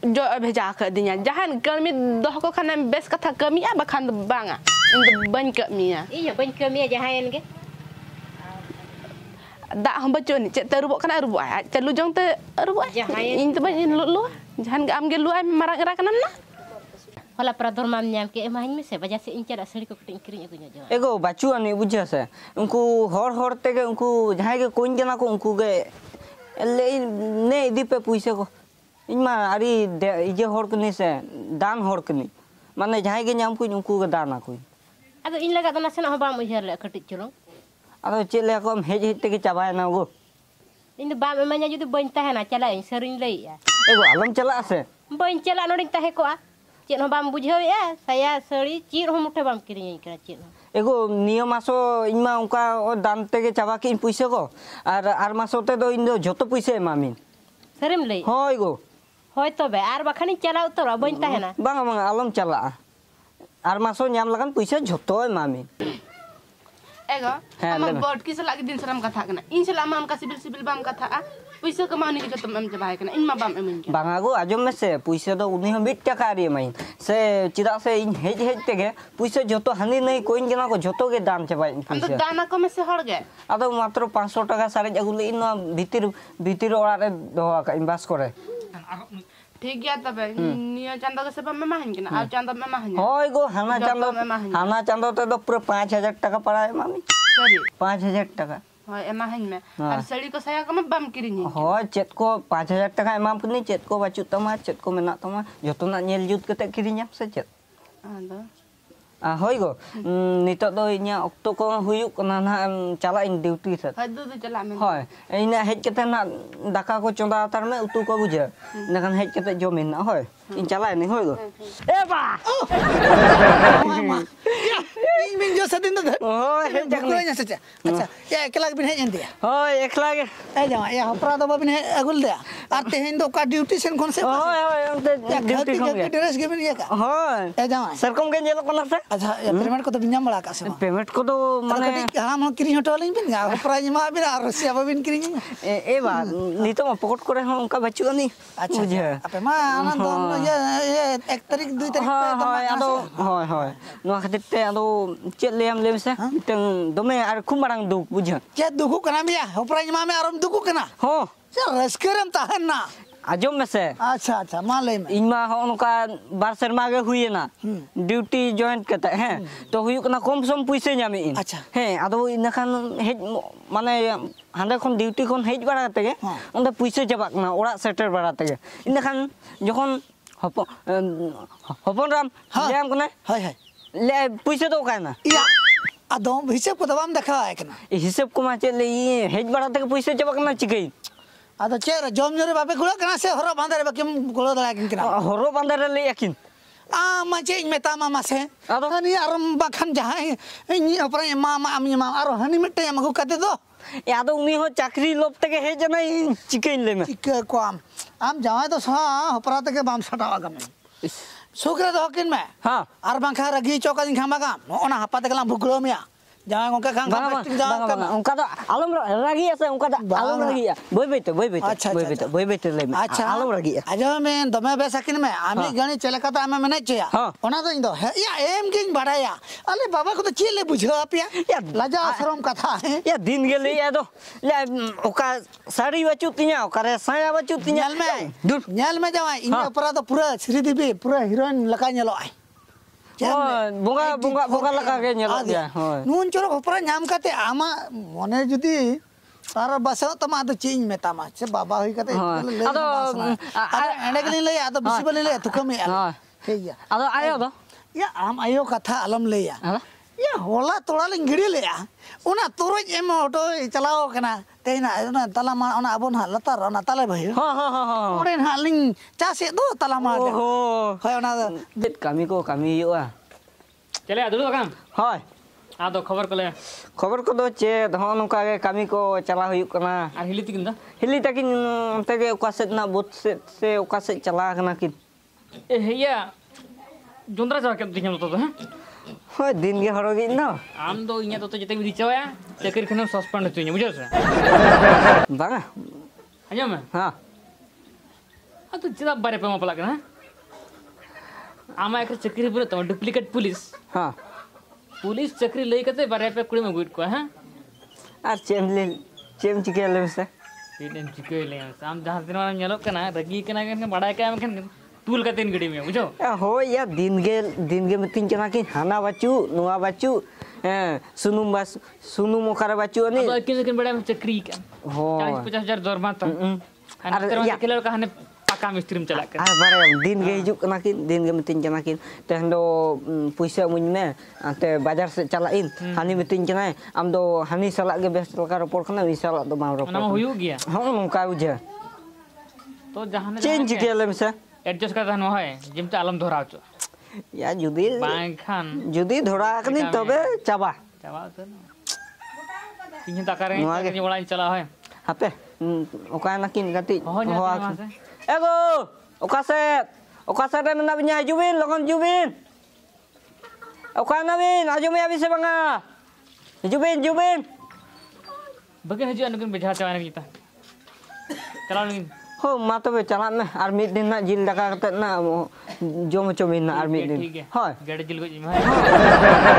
जो भेजा कदिया जहां कर्मी दह को खान बेस कथा कमी बखान बांगा ᱵᱟᱹᱧ ᱠᱟᱹᱢᱤᱭᱟ ᱤᱧ ᱦᱚᱸ ᱵᱟᱹᱧ ᱠᱟᱹᱢᱤᱭᱟ ᱡᱟᱦᱟᱸᱭᱮᱱ ᱜᱮ ᱫᱟᱜ ᱦᱚᱸ ᱵᱟᱹᱪᱩᱜ ᱟᱹᱱᱤᱡ ᱪᱮᱫ ᱛᱮ ᱟᱹᱨᱩᱵᱚᱜ ᱠᱟᱱᱟ ᱟᱹᱨᱩᱵᱚᱜ ᱟᱭ ᱟᱡ ᱛᱮ ᱞᱩᱡᱚᱝ ᱛᱮ ᱟᱹᱨᱩᱵᱚᱜ ᱟᱭ ᱤᱧ ᱫᱚ ᱵᱟᱹᱧ ᱞᱩᱞᱩᱣᱟ ᱡᱟᱦᱟᱱ ᱜᱮ ᱟᱢᱜᱮ ᱞᱩᱣᱟᱭ ᱢᱮ ᱢᱟᱨᱟᱝ ᱮᱨᱟ ᱠᱟᱱᱟᱢ ᱱᱟ होला प्रदर माम नाम के एमाइन में से वजह से इन चेहरा सड़ी को कटिंग करिए को जो एगो बचुआ नहीं बुझे से उनको हर हर ते के उनको जहां के कोइन जना को उनको के ले ने इदी पे पैसे को इन मा अरे इजे हर को नहीं से दान हर को नहीं माने जहां के नाम को उनको के दाना कोई ᱟᱫᱚ ᱤᱧ ᱞᱟᱜᱟᱫ ᱫᱚ ᱱᱟᱥᱮᱱᱟᱜ ᱦᱚᱸ ᱵᱟᱢ ᱩᱭᱦᱟᱹᱨ ᱞᱮᱫᱼᱟ ᱠᱟᱹᱴᱤᱡ ᱪᱩᱞᱩᱝ ᱟᱫᱚ ᱪᱮᱫ ᱞᱮᱠᱟ ᱠᱚᱢ ᱦᱮᱡ ᱦᱮᱡ ᱛᱮᱜᱮ ᱪᱟᱵᱟᱭᱮᱱᱟ ᱜᱳ ᱤᱧ ᱫᱚ ᱵᱟᱢ ᱮᱢᱟᱧᱟ ᱡᱩᱫᱤ ᱵᱟᱹᱧ ᱛᱟᱦᱮᱱᱟ ᱪᱟᱞᱟᱜ ᱟᱹᱧ ᱥᱟᱹᱨᱤᱧ ᱞᱟᱹᱭᱮᱜᱼᱟ ᱮᱜᱳ ᱟᱞᱚᱢ ᱪᱟᱞᱟᱜᱼᱟ ᱥᱮ ᱵᱟᱹᱧ ᱪᱟᱞᱟᱜᱼᱟ ᱱᱚᱰᱮᱧ ᱛᱟᱦᱮᱸ ᱠᱚᱜᱼᱟ ᱪᱮᱫ ᱦᱚᱸ ᱵᱟᱢ ᱵᱩᱡᱷᱟᱹᱣᱮᱜᱼᱟ ᱥᱟᱭᱟ ᱥᱟᱹᱲᱤ ᱪᱮᱫ ᱦᱚᱸ ᱢᱩᱴᱷᱮ ᱵᱟᱢ ᱠᱤᱨᱤᱧᱟᱹᱧ ᱠᱟᱱᱟ ᱪᱮᱫ ᱦᱚᱸ एगो नियो मासो इनमा उनका दाम तेगे चावा के पैसे को और आर मासो ते दो इन दो जतो पैसे मामिन सरिम ले हो एगो होय तबे आर बखानी चला उतर बन ताहेना बांगा बांगा आलम चला আর মাসও নিয়াম লাগান পয়সা ঝতয় মামি এগো আমার বড় কিছু লাগি দিন সরাম কথা কেনা ইনশাআল্লাহ আমার কাছে বিল সিবিল বাম কথা পয়সা কমানি কি যত মাম জবাই কেনা ইনমা বাম এমিন বাঙা গো আজম মেসে পয়সা তো উনি হম বিট টাকা আরি মাইন সে চিদা সে ইন হেজ হেজ তেগে পয়সা যত হানি নাই কোইন কেনা গো যত গে দাম চাবাই পয়সা তো দানা কমে সে হড় গে আদো মাত্র 500 টাকা সারে আগুলে ইন ভিতির ভিতির ওড়ারে দহা কাইন বাস করে আর ठीक है तब हम्म। चंदो के सब हाँ हाना चंदो तो, तो पूरा पाँच हजार टाक पड़ा मामी पाँच हजार टाक चेक हाँ। को पाँच हजार टाक चेक को बचू तमाम को मेना तमाम जो तो ना जुत कि check À, hoi go. Nito do inya okto ko huyuk kana na chala in duty sa. Hai do chala me. Hoi. Ina hej kete na daka ko chonda tar me utu ko buja. Nakan hej kete jomin na hoi. In chala ni hoi go. Eva. Ing min jo sa de ᱦᱳᱭ ᱵᱟᱠᱩᱲᱟ ᱥᱮ ᱪᱮᱫ ᱟᱪᱪᱷᱟ ᱭᱟ ᱮᱠᱞᱟ ᱜᱮᱵᱤᱱ ᱦᱮᱡ ᱮᱱ ᱛᱮᱭᱟ ᱦᱳᱭ ᱮᱠᱞᱟ ᱜᱮ ᱮ ᱡᱟᱢᱟ ᱭᱟ ᱦᱚᱯᱨᱟ ᱫᱚ ᱵᱟᱵᱤᱱ ᱦᱮᱡ ᱟᱹᱜᱩ ᱞᱮᱫᱟ ᱟᱨ ᱛᱮᱦᱮᱧ ᱫᱚ ᱚᱠᱟ ᱰᱤᱣᱴᱤ ᱥᱮᱱ ᱠᱷᱚᱱ ᱥᱮ ᱦᱳᱭ ᱦᱳᱭ ᱚᱱᱛᱮ ᱰᱤᱣᱴᱤ ᱠᱷᱚᱱ ᱜᱮ ᱰᱨᱮᱥ ᱜᱮᱵᱤᱱ ᱤᱭᱟᱹ ᱠᱟᱜ ᱦᱳᱭ ᱮ ᱡᱟᱢᱟ ᱥᱮᱨᱠᱚᱢ ᱜᱮ ᱧᱮᱞᱚᱜ ᱠᱟᱱᱟ ᱥᱮ ᱟᱪᱪᱷᱟ ᱯᱮᱢᱮᱱᱴ ᱠᱚᱫᱚ ᱵᱤᱱ ᱧᱟᱢ ᱵᱟᱲᱟ ᱠᱟᱜ ᱥᱮ ᱵᱟᱝ ᱯᱮᱢᱮᱱᱴ ᱠᱚᱫᱚ ᱢᱟᱱᱮ ᱠᱟᱹᱴᱤᱡ ᱦᱟᱲᱟᱢ ᱦᱚᱸ ᱠᱤᱨᱤᱧ ᱦᱚᱴᱚ ᱟᱹᱞᱤᱧ ᱵᱤᱱ ᱦᱚᱯᱨᱟ ᱧᱟᱢᱟ ᱵᱤᱱ ᱟᱨ ᱨᱚᱥᱤᱭᱟ ᱵᱟᱵᱤᱱ ᱠᱤᱨᱤᱧ ᱮ ᱵᱟ ᱱᱤᱛᱚᱜ ᱢᱟ ᱯᱚᱠᱚᱴ ᱠᱚᱨᱮ ᱦᱚᱸ ᱚᱱᱠᱟ ᱵᱟᱹᱪᱩᱜ ᱟᱹᱱᱤᱡ ᱟᱪᱪᱷᱟ ᱟᱯᱮ ᱢᱟ ᱚᱱᱟ ᱫᱚ ᱤᱭᱟᱹ 1 ᱛᱟᱹᱨᱤᱠᱷ 2 ᱛᱟᱹᱨᱤᱠᱷ ᱯᱮ ᱫᱚᱢ ᱦᱳᱭ ᱦᱳᱭ ᱱᱚᱣᱟ ᱠᱷᱟᱹᱛᱤᱨ ᱛᱮ ᱟᱫᱚ ᱪᱮᱫ ᱞᱟᱹᱭᱟᱢ ᱞᱟᱹᱭᱢᱮ sa? Huh? Itang dumi, ar kumarang duku jang. Kaya duku kana miya? Upra ima me aram duku kana? Ho. Sa raskeram tahan na. अजो में से अच्छा अच्छा माले में इमा हो उनका बार शर्मा के हुई ना ड्यूटी जॉइंट करते हैं तो हुई ना कम सम पैसे जामे इन अच्छा हैं आदो इनखान हे माने हांदे खन ड्यूटी खन हेज बड़ा तेगे उनदा पैसे जबाक ना ओड़ा सेटर बड़ा तेगे इनखान जखन हपन हपन राम जाम कने हाय हाय ले पैसे तो काना या ᱟᱫᱚ ᱦᱤᱥᱟᱹᱵ ᱠᱚᱫᱚ ᱵᱟᱢ ᱫᱮᱠᱷᱟᱣ ᱟᱭ ᱠᱟᱱᱟ ᱦᱤᱥᱟᱹᱵ ᱠᱚᱢᱟ ᱪᱮᱫ ᱞᱮ ᱦᱮᱡ ᱵᱟᱲᱟ ᱛᱮᱜᱮ ᱯᱩᱭᱥᱟᱹ ᱪᱟᱵᱟ ᱠᱟᱱᱟ ᱪᱤᱠᱟᱹᱭ ᱟᱫᱚ ᱪᱮᱫ ᱨᱮ ᱡᱚᱢ ᱧᱩ ᱨᱮ ᱵᱟᱯᱮ ᱜᱩᱲᱟᱹᱜ ᱠᱟᱱᱟ ᱥᱮ ᱦᱚᱨᱚᱜ ᱵᱟᱸᱫᱮ ᱨᱮ ᱵᱟᱠᱤᱱ ᱜᱩᱲᱟᱹ ᱫᱟᱲᱮᱭᱟᱠᱤᱱ ᱠᱟᱱᱟ ᱦᱚᱨᱚᱜ ᱵᱟᱸᱫᱮ ᱨᱮ ᱞᱟᱹᱭ ᱟᱹᱠᱤᱱ ᱟᱢ ᱪᱮᱫ ᱤᱧ ᱢᱮᱛᱟᱢᱟ ᱢᱟᱥᱮ ᱟᱫᱚ ᱦᱟᱹᱱᱤ ᱟᱨ ᱵᱟᱠᱷᱟᱱ ᱡᱟᱦᱟᱸᱭ ᱤᱧ ᱚᱯᱨᱟᱧ ᱮᱢᱟᱢᱟ ᱟᱢᱤᱧ ᱮᱢᱟᱢᱟ ᱟᱨ ᱦᱟᱹᱱᱤ ᱢᱤᱫᱴᱮᱡ ᱮᱢ ᱟᱹᱜᱩ ᱠᱟᱛᱮ ᱫᱚ ᱟᱫᱚ ᱩᱱᱤ ᱦᱚᱸ ᱪᱟᱹᱠᱨᱤ ᱞᱚᱵ ᱛᱮᱜᱮ ᱦᱮᱡ ᱮᱱᱟᱭ ᱪᱤᱠᱟᱹᱧ ᱞᱟᱹᱭᱢᱮ ᱪᱤᱠᱟᱹ ᱠᱚᱣᱟᱢ ᱟᱢ ᱡᱟᱶᱟᱭ ᱫᱚ ᱥᱟ ᱦᱚᱯᱨᱟ ᱛᱮᱜᱮ ᱵᱟᱢ ᱥᱟᱴᱟᱣ ᱟᱠᱟᱱᱟ सुकरे दोकिन में हां अरबंखा रगी चौका दिन खामा काम ओना हपा देखला भुगलो मिया ᱡᱟᱦᱟᱸ ᱚᱱᱠᱟ ᱠᱷᱟᱱ ᱯᱟᱥᱴᱤᱝ ᱡᱟᱦᱟᱸ ᱠᱟᱱᱟ ᱚᱱᱠᱟ ᱫᱚ ᱟᱞᱚᱢ ᱨᱟᱹᱜᱤᱜᱼᱟ ᱥᱮ ᱚᱱᱠᱟ ᱫᱚ ᱟᱞᱚᱢ ᱨᱟᱹᱜᱤᱜᱼᱟ ᱵᱟᱹᱭ ᱵᱟᱹᱭᱛᱮ ᱵᱟᱹᱭ ᱵᱟᱹᱭᱛᱮ ᱵᱟᱹᱭ ᱵᱟᱹᱭᱛᱮ ᱵᱟᱹᱭ ᱵᱟᱹᱭᱛᱮ ᱞᱟᱹᱭ ᱢᱮ ᱟᱪᱪᱷᱟ ᱟᱞᱚᱢ ᱨᱟᱹᱜᱤᱜᱼᱟ ᱟᱡᱚᱢ ᱢᱮ ᱫᱚᱢᱮ ᱵᱮᱥ ᱟᱹᱠᱤᱱ ᱢᱮ ᱟᱢᱤ ᱜᱟᱹᱱᱤ ᱪᱮᱫ ᱞᱮᱠᱟ ᱛᱮ ᱟᱢᱮ ᱢᱮᱱᱟᱜ ᱪᱮᱭᱟ ᱚᱱᱟ ᱫᱚ ᱤᱧ ᱫᱚ ᱭᱟ ᱮᱢ ᱜᱤᱧ ᱵᱟᱲᱟᱭᱟ ᱟᱞᱮ ᱵᱟᱵᱟ ᱠᱚᱫᱚ ᱪᱮᱫ ᱞᱮ ᱵᱩᱡᱷᱟᱹᱣ ᱟᱯᱮᱭᱟ ᱞᱟᱡᱟ ᱥᱚᱨᱚᱢ ᱠᱟᱛᱷᱟ ᱭᱟ ᱫᱤᱱ ᱜᱮ ᱞᱟᱹᱭᱟ ᱫᱚ ᱚᱠᱟ ᱥᱟᱹᱲᱤ ᱵᱟᱹᱪᱩᱜ ᱛᱤᱧᱟ ᱚᱠᱟᱨᱮ ᱥᱟᱭᱟ ᱵᱟᱹᱪᱩᱜ ᱛᱤᱧᱟ ᱧᱮᱞ ᱢᱮ ᱧᱮᱞ ᱢᱮ ᱡᱟᱶᱟᱭ ᱤᱧ ᱚᱯᱨᱟ ᱫᱚ ᱯᱩᱨᱟᱹ ᱥᱨᱤᱫᱮᱵᱤ ᱯᱩᱨᱟᱹ ᱦᱤᱨᱳᱭᱤᱱ ᱞᱮᱠᱟ ᱧᱮᱞᱚᱜ ᱟᱭ bunga bunga bunga lah kakeknya lah dia. Nun curo kopra nyam kate ama mone judi. Tara basa no cing meta ma ce baba hui kate. Ado ada kini le ya ado bisi bali le ya tukami ya. Ado ayo Ya am ayo kata alam le ya ya hola tola ling giril ya una turuj em auto chalao kana teina una tala ma una abon ha latar una tala bhai ha ha ha ore ha ling oh ho hoy una bit kami ko kami yo a ah. chale adu kam hoy a do khabar kole khabar ko do che dhon onka ge kami ko chala huyu kana ar ah, hili tikin da hili takin onte mm, ge okase na bot se se okase kena kana kin eh ya jondra jar ke tuh? ᱦᱳᱭ ᱫᱤᱱ ᱜᱮ ᱦᱚᱨᱚᱜ ᱤᱧ ᱫᱚ ᱟᱢ ᱫᱚ ᱤᱧᱟᱹᱜ ᱫᱚᱛᱚ ᱡᱮᱛᱮ ᱜᱮ ᱫᱤᱪᱟᱣᱟ ᱪᱟᱹᱠᱨᱤ ᱠᱷᱚᱱᱮᱢ ᱥᱟᱥᱯᱮᱱᱰ ᱦᱚᱪᱚᱧᱟ ᱵᱩᱡᱷᱟᱹᱣ ᱥᱮ ᱵᱟᱝᱟ ᱟᱸᱡᱚᱢ ᱢᱮ ᱦᱟᱸ ᱟᱫᱚ ᱪᱮᱫᱟᱜ ᱵᱟᱨᱮ ᱯᱮ ᱢᱟᱯᱞᱟᱜ ᱠᱟᱱᱟ ᱟᱢᱟᱜ ᱮᱠᱨᱮ ᱪᱟᱹᱠᱨᱤ ᱵᱟᱹᱱᱩᱜ ᱛᱟᱢᱟ ᱰᱩᱯᱞᱤᱠᱮᱴ ᱯᱩᱞᱤᱥ ᱦᱟᱸ ᱯᱩᱞᱤᱥ ᱪᱟᱹᱠᱨᱤ ᱞᱟᱹᱭ ᱠᱟᱛᱮ ᱵᱟᱨᱭᱟ ᱯᱮ ᱠᱩᱲᱤᱢ ᱟᱹᱜᱩᱭᱮᱫ ᱠᱚᱣᱟ ᱦᱮᱸ ᱟᱨ ᱪᱮᱫ ᱮᱢ ᱞᱟᱹᱭ ᱪᱮᱫ ᱮᱢ ᱪᱤᱠᱟᱹᱭᱟ ᱞᱟᱹᱭ ᱢᱮᱥᱮ ᱪᱮᱫ ᱮᱢ ᱪᱤᱠᱟᱹᱭᱟ ᱞᱟᱹᱭ ᱢᱮᱥᱮ ᱟᱢ ᱡᱟᱦᱟᱸ ᱛᱤᱱᱟᱹᱜ ᱧᱮᱞᱚᱜ ᱠᱟᱱᱟ ᱨᱟᱹᱜᱤ ᱠᱟᱱᱟ ᱮᱱᱠᱷᱟᱱ ᱵᱟᱲᱟᱭ ᱠᱟᱜ ᱮᱢ ᱮᱱᱠᱷᱟᱱ ᱛᱩᱞ ᱠᱟᱛᱮ ᱜᱤᱰᱤ ᱢᱮ ᱵᱩᱡᱷᱟᱹᱣ ᱦᱳᱭ ᱭᱟ ᱫᱤᱱ ᱜᱮ ᱫᱤᱱ ᱜᱮ ᱢᱤᱛᱤᱧ ᱠᱟᱱᱟ ᱠᱤ ᱦᱟᱱᱟ ᱵᱟᱪᱩ ᱱᱚᱣᱟ ᱵᱟᱪᱩ सुनुम बस सुनुम ओकर बच्चो ने अब किस दिन बड़ा चक्री का हो 50000 दरमा तो अरे या किलो का हने पका मिस्त्री में चला कर अरे बड़े दिन के हिजुक हाँ। कना किन दिन गे मितिन कना किन तहन दो पैसा मुन में आते बाजार से चला इन हानी हम्म। मितिन कना हम दो हानी सला के बेस्ट लका रोपड़ कना इ तो माम रोपड़ ना हुयो गया हां नोका बुझे तो जहां ने चेंज किया ले मिसा adjust kata nu hoy jemte alam dhora ya judi bankhan judi dhora akni tobe chaba chaba to na kinhi ta kare ni bolain chala hoy ape oka na kin ego oka set oka set jubin longon jubin oka na bin ajumi abi jubin jubin bagi haji anugun bejha chawan kita kalau हो मा तबे चला में और मिद दिन ना जिल लगा करते ना जो मचो बिना और मिद दिन हो गेड जिल को